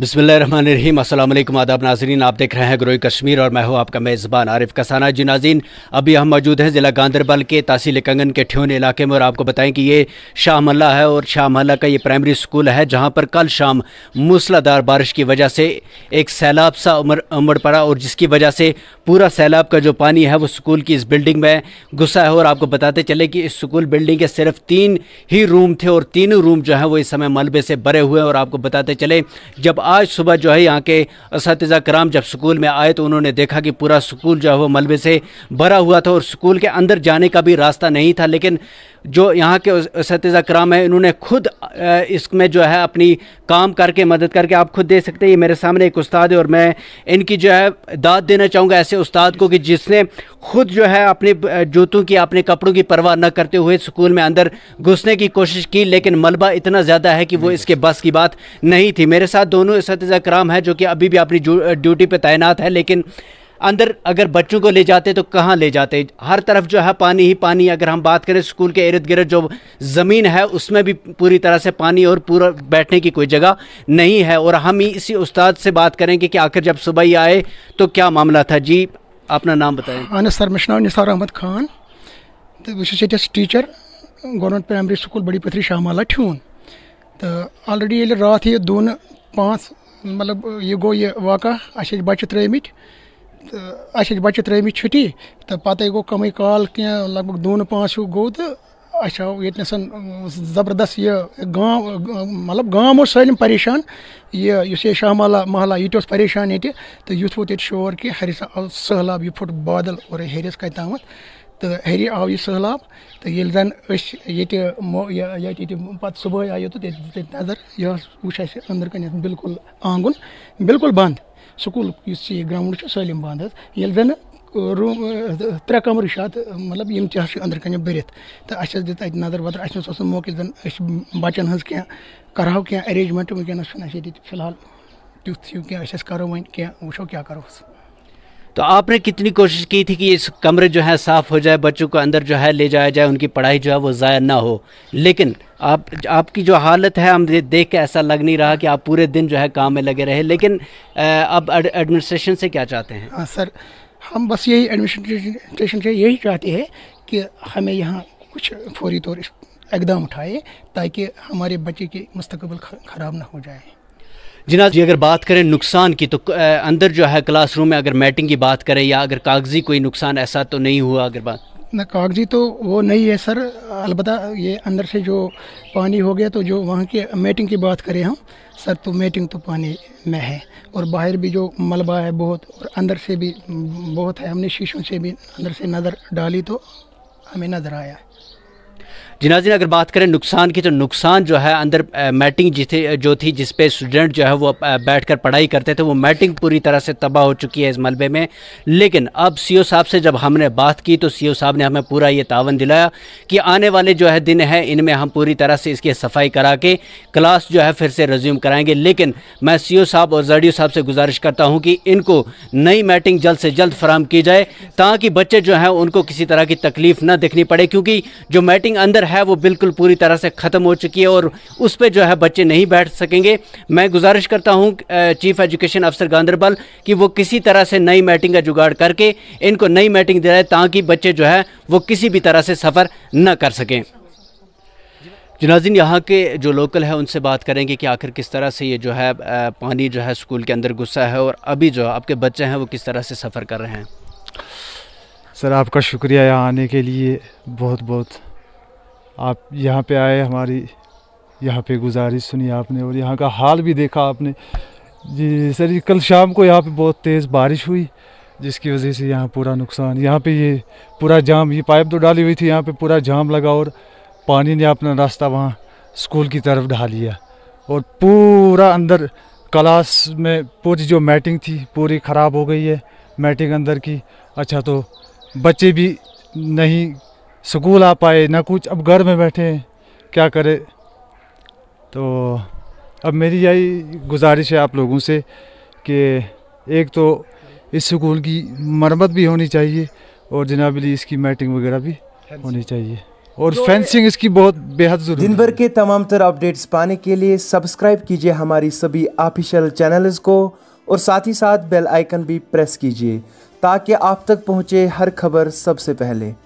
बिसमीम असल आदाब नाजरीन आप देख रहे हैं ग्रोई कश्मीर और मैं हूं आपका मेज़बान आरिफ कसाना जी नाजीन अभी हम मौजूद हैं ज़िला गांधरबल के तहसील कंगन के ठ्यून इलाके में और आपको बताएं कि ये शाह मल्ला है और शाह मल्ला का ये प्राइमरी स्कूल है जहां पर कल शाम मूसलाधार बारिश की वजह से एक सैलाब सा उमर उमड़ पड़ा और जिसकी वजह से पूरा सैलाब का जो पानी है वो स्कूल की इस बिल्डिंग में घुसा है और आपको बताते चले कि इस स्कूल बिल्डिंग के सिर्फ तीन ही रूम थे और तीनों रूम जो है वो इस समय मलबे से भरे हुए हैं और आपको बताते चले जब आज सुबह जो है यहाँ के इस कराम जब स्कूल में आए तो उन्होंने देखा कि पूरा स्कूल जो है वो मलबे से भरा हुआ था और स्कूल के अंदर जाने का भी रास्ता नहीं था लेकिन जो यहाँ के इस कराम है इन्होंने खुद इसमें जो है अपनी काम करके मदद करके आप खुद दे सकते हैं ये मेरे सामने एक उस्ताद है और मैं इनकी जो है दाद देना चाहूँगा ऐसे उस्ताद को कि जिसने खुद जो है अपने जूतों की अपने कपड़ों की परवाह न करते हुए स्कूल में अंदर घुसने की कोशिश की लेकिन मलबा इतना ज़्यादा है कि वो इसके बस की बात नहीं थी मेरे साथ दोनों सतजा कराम है जो कि अभी भी अपनी ड्यूटी पर तैनात है लेकिन अंदर अगर बच्चों को ले जाते तो कहाँ ले जाते हर तरफ जो है पानी ही पानी अगर हम बात करें स्कूल के इर्द गिर्द जो ज़मीन है उसमें भी पूरी तरह से पानी और पूरा बैठने की कोई जगह नहीं है और हम ही इसी उस्ताद से बात करेंगे कि आखिर जब सुबह ही आए तो क्या मामला था जी अपना नाम बताएं अहन सर मिश्रा निसार अहमद खान तो टीचर गवर्नमेंट प्राइमरी स्कूल बड़ी पथरी शाहमाला ठून तो ऑलरेडी ये रात ये दोन पाँच मतलब यह गो यह वाक़ अच्छे बच्चे त्रेम अ तो बच्चे त्रेम छुट्टी तो पते गो कम काल कह लग भग दून पाँच हूँ गो तो अच्छा ये ज़बरदस्त यह गाँव मतलब गाँव सालम परेशान ये शाह महला महला ये परेशान ये तो युथ वो ये शोर कि हरिस सहलाब यह फुट बादल और हरिस कत تہٕ ہیٚرِ آو یہِ سہلاب تہٕ ییٚلہِ زَن أسۍ ییٚتہِ ییٚتہِ پَتہٕ صُبحٲے آیو تہٕ تیٚتہِ تَتہِ نظر یہِ حظ وٕچھ اَسہِ أنٛدرٕ کَنٮ۪تھ بالکُل آنٛگُن بالکُل بنٛد سکوٗلُک یُس یہِ گرٛاوُنٛڈ چھُ سٲلِم بنٛد حظ ییٚلہِ زَن روٗم ترٛےٚ کَمرٕ چھِ اَتھ مطلب یِم تہِ حظ چھِ أنٛدرٕ کَنہِ بٔرِتھ تہٕ اَسہِ حظ دِژ اَتہِ نظر وَظر اَسہِ اوس آسان موقعہٕ ییٚلہِ زَن أسۍ بَچَن ہٕنٛز کینٛہہ کَرہَو کینٛہہ اٮ۪رینٛجمٮ۪نٛٹ وٕنکٮ۪نَس چھُنہٕ اَسہِ ییٚتہِ فِلحال تیُتھ ہیوٗ کینٛہہ أسۍ حظ کَرو وۄنۍ کینٛہہ وٕچھو کیٛاہ کَرو तो आपने कितनी कोशिश की थी कि इस कमरे जो है साफ़ हो जाए बच्चों को अंदर जो है ले जाया जाए उनकी पढ़ाई जो है वो ज़ाया ना हो लेकिन आप आपकी जो हालत है हम देख के ऐसा लग नहीं रहा कि आप पूरे दिन जो है काम में लगे रहे लेकिन आप एडमिनिस्ट्रेशन से क्या चाहते हैं हाँ सर हम बस यही एडमिनिस्ट्रेशन से यही चाहते हैं कि हमें यहाँ कुछ फौरी तौर इकदाम उठाए ताकि हमारे बच्चे की मुस्तकबल ख़राब ना हो जाए जिना जी अगर बात करें नुकसान की तो अंदर जो है क्लासरूम में अगर मैटिंग की बात करें या अगर कागजी कोई नुकसान ऐसा तो नहीं हुआ अगर बात ना कागजी तो वो नहीं है सर अलबत् ये अंदर से जो पानी हो गया तो जो वहाँ की मेटिंग की बात करें हम सर तो मेटिंग तो पानी में है और बाहर भी जो मलबा है बहुत और अंदर से भी बहुत है हमने शीशों से भी अंदर से नज़र डाली तो हमें नज़र आया जिनाजिन अगर बात करें नुकसान की तो नुकसान जो है अंदर मैटिंग जिथे जो थी जिस पे स्टूडेंट जो है वो बैठकर पढ़ाई करते थे वो मैटिंग पूरी तरह से तबाह हो चुकी है इस मलबे में लेकिन अब ओ साहब से जब हमने बात की तो ओ साहब ने हमें पूरा ये तावन दिलाया कि आने वाले जो है दिन है इनमें हम पूरी तरह से इसकी सफाई करा के क्लास जो है फिर से रिज्यूम कराएंगे लेकिन मैं सी साहब और ओ साहब से गुजारिश करता हूँ कि इनको नई मैटिंग जल्द से जल्द फराम की जाए ताकि बच्चे जो हैं उनको किसी तरह की तकलीफ ना देखनी पड़े क्योंकि जो मैटिंग अंदर है वो बिल्कुल पूरी तरह से ख़त्म हो चुकी है और उस पर जो है बच्चे नहीं बैठ सकेंगे मैं गुजारिश करता हूँ चीफ़ एजुकेशन अफसर गांधरबल कि वो किसी तरह से नई मैटिंग का जुगाड़ करके इनको नई मैटिंग दिलाए ताकि बच्चे जो है वो किसी भी तरह से सफ़र न कर सकें जनाजिन यहाँ के जो लोकल है उनसे बात करेंगे कि आखिर किस तरह से ये जो है पानी जो है स्कूल के अंदर गुस्सा है और अभी जो आपके बच्चे हैं वो किस तरह से सफ़र कर रहे हैं सर आपका शुक्रिया यहाँ आने के लिए बहुत बहुत आप यहाँ पे आए हमारी यहाँ पे गुजारिश सुनी आपने और यहाँ का हाल भी देखा आपने जी सर जी कल शाम को यहाँ पे बहुत तेज़ बारिश हुई जिसकी वजह से यहाँ पूरा नुकसान यहाँ पे ये पूरा जाम ये पाइप तो डाली हुई थी यहाँ पे पूरा जाम लगा और पानी ने अपना रास्ता वहाँ स्कूल की तरफ ढा लिया और पूरा अंदर क्लास में पूरी जो मैटिंग थी पूरी ख़राब हो गई है मैटिंग अंदर की अच्छा तो बच्चे भी नहीं स्कूल आ पाए ना कुछ अब घर में बैठे क्या करे तो अब मेरी यही गुजारिश है आप लोगों से कि एक तो इस स्कूल की मरम्मत भी होनी चाहिए और जनाबली इसकी मैटिंग वगैरह भी हाँ होनी चाहिए और फेंसिंग तो इसकी बहुत बेहद जरूरी दिन भर के तमाम तर अपडेट्स पाने के लिए सब्सक्राइब कीजिए हमारी सभी ऑफिशियल चैनल्स को और साथ ही साथ बेल आइकन भी प्रेस कीजिए ताकि आप तक पहुंचे हर खबर सबसे पहले